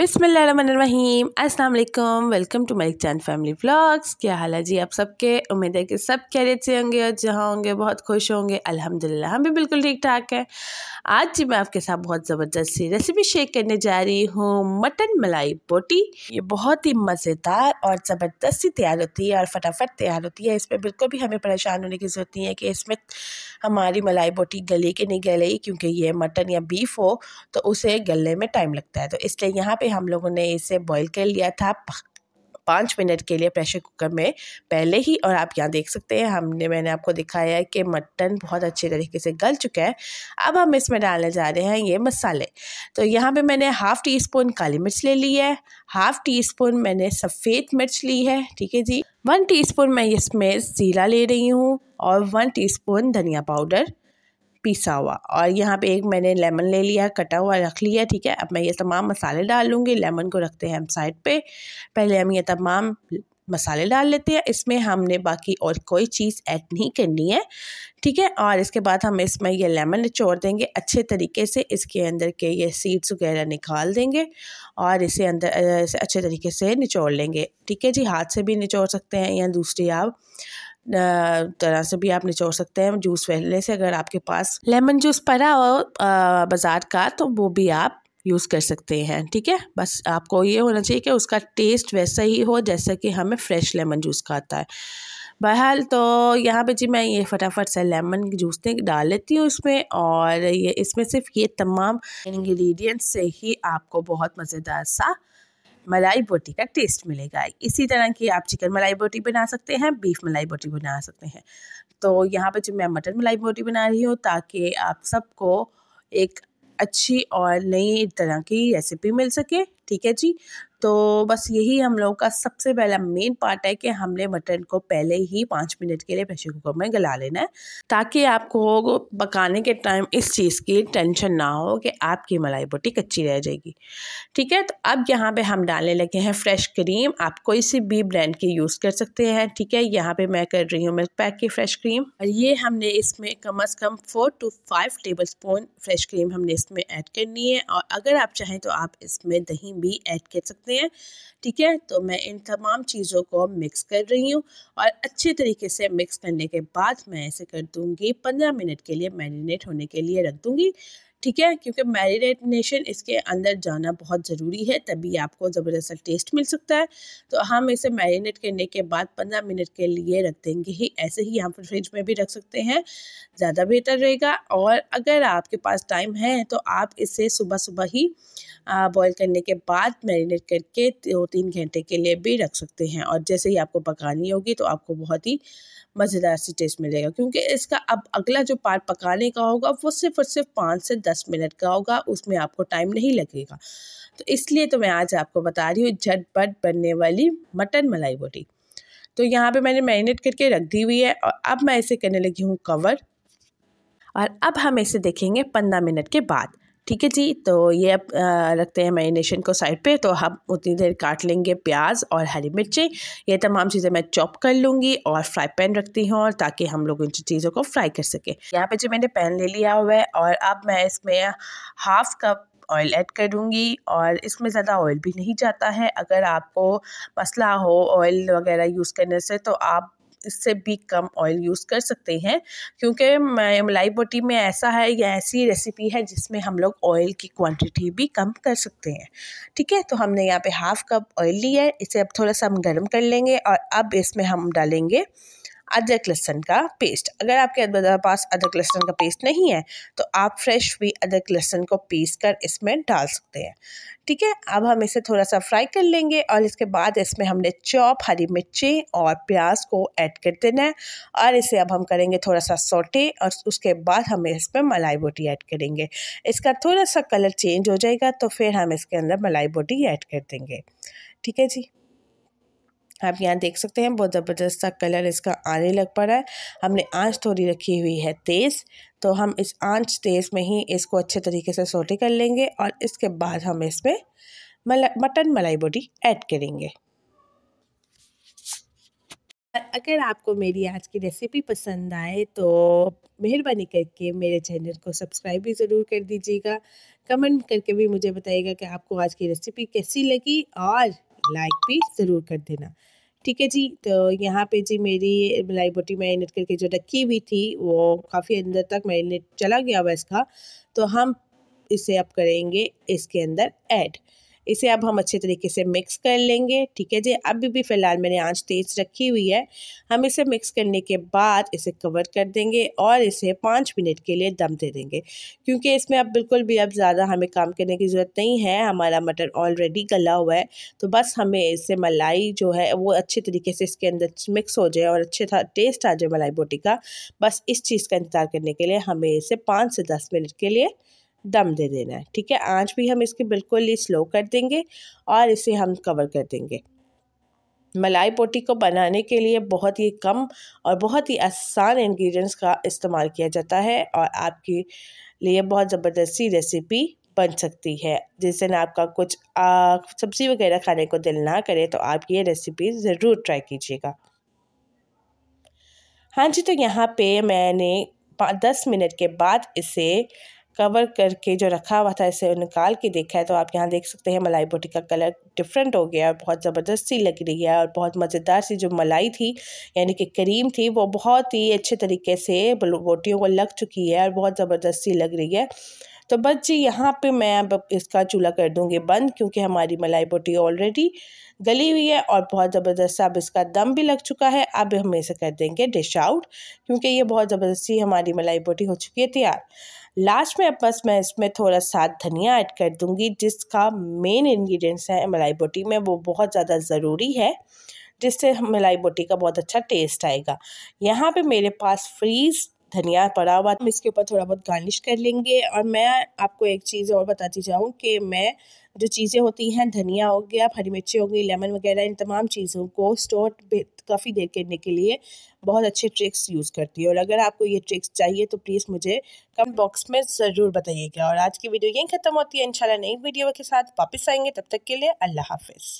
बिसमीम अल्लाम welcome to Malik चांद फैमिली व्लॉग्स क्या हाल है जी आप सबके उम्मीद है कि सब कैरियर से होंगे और जहाँ होंगे बहुत खुश होंगे अल्हम्दुलिल्लाह हम भी बिल्कुल ठीक ठाक हैं आज जी मैं आपके साथ बहुत ज़बरदस्त सी रेसिपी शेयर करने जा रही हूँ मटन मलाई बोटी ये बहुत ही मज़ेदार और ज़बरदस्त सी तैयार होती है और फटाफट तैयार होती है इसमें बिल्कुल भी हमें परेशान होने की ज़रूरत नहीं है कि इसमें हमारी मलाई बोटी गली की नहीं गले क्योंकि ये मटन या बीफ हो तो उसे गलने में टाइम लगता है तो इसलिए यहाँ पर हम लोगों ने इसे बॉईल कर लिया था पाँच मिनट के लिए प्रेशर कुकर में पहले ही और आप यहाँ देख सकते हैं हमने मैंने आपको दिखाया है कि मटन बहुत अच्छे तरीके से गल चुका है अब हम इसमें डालने जा रहे हैं ये मसाले तो यहाँ पे मैंने हाफ़ टी स्पून काली मिर्च ले ली है हाफ़ टी स्पून मैंने सफ़ेद मिर्च ली है ठीक है जी वन टी स्पून मैं इसमें ज़ीरा ले रही हूँ और वन टी स्पून धनिया पाउडर पिसा हुआ और यहाँ पे एक मैंने लेमन ले लिया कटा हुआ रख लिया ठीक है अब मैं ये तमाम मसाले डाल लूँगी लेमन को रखते हैं हम साइड पे पहले हम ये तमाम मसाले डाल लेते हैं इसमें हमने बाकी और कोई चीज़ ऐड नहीं करनी है ठीक है और इसके बाद हम इसमें ये लेमन निचोड़ देंगे अच्छे तरीके से इसके अंदर के ये सीड्स वगैरह निकाल देंगे और इसे अंदर इसे अच्छे तरीके से निचोड़ लेंगे ठीक है जी हाथ से भी निचोड़ सकते हैं या दूसरी आप तरह से भी आप निचोड़ सकते हैं जूस पहले से अगर आपके पास लेमन जूस पड़ा हो बाज़ार का तो वो भी आप यूज़ कर सकते हैं ठीक है बस आपको ये होना चाहिए कि उसका टेस्ट वैसा ही हो जैसा कि हमें फ्रेश लेमन जूस का आता है बहरहाल तो यहाँ पे जी मैं ये फटाफट से लेमन जूस डाल लेती हूँ इसमें और ये इसमें सिर्फ ये तमाम इंग्रेडिएंट्स से ही आपको बहुत मज़ेदार सा मलाई बोटी का टेस्ट मिलेगा इसी तरह की आप चिकन मलाई बोटी बना सकते हैं बीफ मलाई बोटी बना सकते हैं तो यहाँ पर जो मैं मटन मलाई बोटी बना रही हूँ ताकि आप सबको एक अच्छी और नई तरह की रेसिपी मिल सके ठीक है जी तो बस यही हम लोगों का सबसे पहला मेन पार्ट है कि हमने मटन को पहले ही पाँच मिनट के लिए प्रेशर कुकर में गला लेना है ताकि आपको पकाने के टाइम इस चीज़ की टेंशन ना हो कि आपकी मलाई बोटी कच्ची रह जाएगी ठीक है तो अब यहाँ पे हम डालने लगे हैं फ्रेश क्रीम आप कोई सी भी ब्रांड की यूज़ कर सकते हैं ठीक है यहाँ पर मैं कर रही हूँ मिल्क पैक की फ्रेश क्रीम और ये हमने इसमें कम अज़ कम four to five tablespoon fresh cream हमने इसमें ऐड करनी है और अगर आप चाहें तो आप इसमें दही भी ऐड कर सकते हैं ठीक है तो मैं इन तमाम चीज़ों को मिक्स कर रही हूँ और अच्छे तरीके से मिक्स करने के बाद मैं ऐसे कर दूँगी पंद्रह मिनट के लिए मैरिनेट होने के लिए रख दूँगी ठीक है क्योंकि मैरिनेशन इसके अंदर जाना बहुत ज़रूरी है तभी आपको ज़बरदस्त टेस्ट मिल सकता है तो हम इसे मैरिनेट करने के बाद पंद्रह मिनट के लिए रख देंगे ही ऐसे ही हम फ्रिज में भी रख सकते हैं ज़्यादा बेहतर रहेगा और अगर आपके पास टाइम है तो आप इसे सुबह सुबह ही बॉयल करने के बाद मैरिनेट करके दो तीन घंटे के लिए भी रख सकते हैं और जैसे ही आपको पकानी होगी तो आपको बहुत ही मज़ेदार सी टेस्ट मिलेगा क्योंकि इसका अब अगला जो पार्ट पकाने का होगा वो सिर्फ और सिर्फ पाँच से दस दस मिनट का होगा उसमें आपको टाइम नहीं लगेगा तो इसलिए तो मैं आज आपको बता रही हूँ झटपट बनने वाली मटन मलाई बोटी तो यहाँ पे मैंने मैरिनेट करके रख दी हुई है और अब मैं इसे करने लगी हूँ कवर और अब हम इसे देखेंगे पंद्रह मिनट के बाद ठीक है जी तो ये अब रखते हैं मैरिनेशन को साइड पे तो हम उतनी देर काट लेंगे प्याज और हरी मिर्चें ये तमाम चीज़ें मैं चॉप कर लूँगी और फ्राई पैन रखती हूँ और ताकि हम लोग इन चीज़ों को फ्राई कर सकें यहाँ पे जो मैंने पैन ले लिया हुआ है और अब मैं इसमें हाफ कप ऑयल ऐड करूँगी और इसमें ज़्यादा ऑयल भी नहीं जाता है अगर आपको मसला हो ऑयल वगैरह यूज़ करने से तो आप इससे भी कम ऑयल यूज़ कर सकते हैं क्योंकि मलाई बोटी में ऐसा है या ऐसी रेसिपी है जिसमें हम लोग ऑयल की क्वांटिटी भी कम कर सकते हैं ठीक है तो हमने यहाँ पे हाफ़ कप ऑयल लिया है इसे अब थोड़ा सा हम गर्म कर लेंगे और अब इसमें हम डालेंगे अदरक लहसन का पेस्ट अगर आपके पास अदरक लहसन का पेस्ट नहीं है तो आप फ्रेश भी अदरक लहसन को पीस कर इसमें डाल सकते हैं ठीक है अब हम इसे थोड़ा सा फ्राई कर लेंगे और इसके बाद इसमें हमने चौप हरी मिर्ची और प्याज को ऐड कर देना है और इसे अब हम करेंगे थोड़ा सा सोटे और उसके बाद हम इसमें मलाई बोटी ऐड करेंगे इसका थोड़ा सा कलर चेंज हो जाएगा तो फिर हम इसके अंदर मलाई बोटी ऐड कर देंगे ठीक है जी आप यहाँ देख सकते हैं बहुत ज़बरदस्त सा कलर इसका आने लग पड़ा है हमने आंच थोड़ी रखी हुई है तेज़ तो हम इस आंच तेज़ में ही इसको अच्छे तरीके से सोटे कर लेंगे और इसके बाद हम इसमें मला मटन मलाई बोटी ऐड करेंगे अगर आपको मेरी आज की रेसिपी पसंद आए तो मेहरबानी करके मेरे चैनल को सब्सक्राइब भी ज़रूर कर दीजिएगा कमेंट करके भी मुझे बताइएगा कि आपको आज की रेसिपी कैसी लगी और लाइक भी ज़रूर कर देना ठीक है जी तो यहाँ पे जी मेरी मलाई बोटी मैरिनेट करके जो रखी हुई थी वो काफ़ी अंदर तक मैरिनेट चला गया हुआ इसका तो हम इसे अब करेंगे इसके अंदर ऐड इसे अब हम अच्छे तरीके से मिक्स कर लेंगे ठीक है जी अभी भी फ़िलहाल मैंने आंच तेज़ रखी हुई है हम इसे मिक्स करने के बाद इसे कवर कर देंगे और इसे पाँच मिनट के लिए दम दे देंगे क्योंकि इसमें अब बिल्कुल भी अब ज़्यादा हमें काम करने की ज़रूरत नहीं है हमारा मटन ऑलरेडी गला हुआ है तो बस हमें इसे मलाई जो है वो अच्छे तरीके से इसके अंदर मिक्स हो जाए और अच्छे टेस्ट आ जाए मलाई बोटी का बस इस चीज़ का इंतज़ार करने के लिए हमें इसे पाँच से दस मिनट के लिए दम दे देना है ठीक है आंच भी हम इसकी बिल्कुल ही स्लो कर देंगे और इसे हम कवर कर देंगे मलाई पोटी को बनाने के लिए बहुत ही कम और बहुत ही आसान इंग्रेडिएंट्स का इस्तेमाल किया जाता है और आपके लिए बहुत ज़बरदस्ती रेसिपी बन सकती है जिससे ना आपका कुछ सब्ज़ी वगैरह खाने को दिल ना करे तो आप ये रेसिपी ज़रूर ट्राई कीजिएगा हाँ जी तो यहाँ पे मैंने दस मिनट के बाद इसे कवर करके जो रखा हुआ था इसे निकाल के देखा है तो आप यहाँ देख सकते हैं मलाई बोटी का कलर डिफरेंट हो गया और बहुत ज़बरदस्त सी लग रही है और बहुत मज़ेदार सी जो मलाई थी यानी कि क्रीम थी वो बहुत ही अच्छे तरीके से बोटियों को लग चुकी है और बहुत ज़बरदस्ती लग रही है तो बस जी यहाँ पे मैं अब इसका चूल्हा कर दूँगी बंद क्योंकि हमारी मलाई बोटी ऑलरेडी गली हुई है और बहुत ज़बरदस्त अब इसका दम भी लग चुका है अब हम इसे कर देंगे डिश आउट क्योंकि ये बहुत ज़बरदस्ती हमारी मलाई बोटी हो चुकी है तैयार लास्ट में अब बस मैं इसमें थोड़ा सा धनिया ऐड कर दूंगी जिसका मेन इंग्रेडिएंट्स है मलाई बोटी में वो बहुत ज़्यादा ज़रूरी है जिससे मलाई बोटी का बहुत अच्छा टेस्ट आएगा यहाँ पे मेरे पास फ्रीज़ धनिया पड़ा हुआ तो हम हम्म। इसके ऊपर थोड़ा बहुत गार्निश कर लेंगे और मैं आपको एक चीज़ और बताती जाऊँ कि मैं जो चीज़ें होती हैं धनिया हो गया हरी मिर्ची हो गई लेमन वगैरह इन तमाम चीज़ों को स्टोर काफ़ी देर करने के लिए बहुत अच्छे ट्रिक्स यूज़ करती है और अगर आपको ये ट्रिक्स चाहिए तो प्लीज़ मुझे कमेंट बॉक्स में ज़रूर बताइएगा और आज की वीडियो यहीं ख़त्म होती है इंशाल्लाह नई वीडियो के साथ वापस आएंगे तब तक के लिए अल्लाह हाफिज़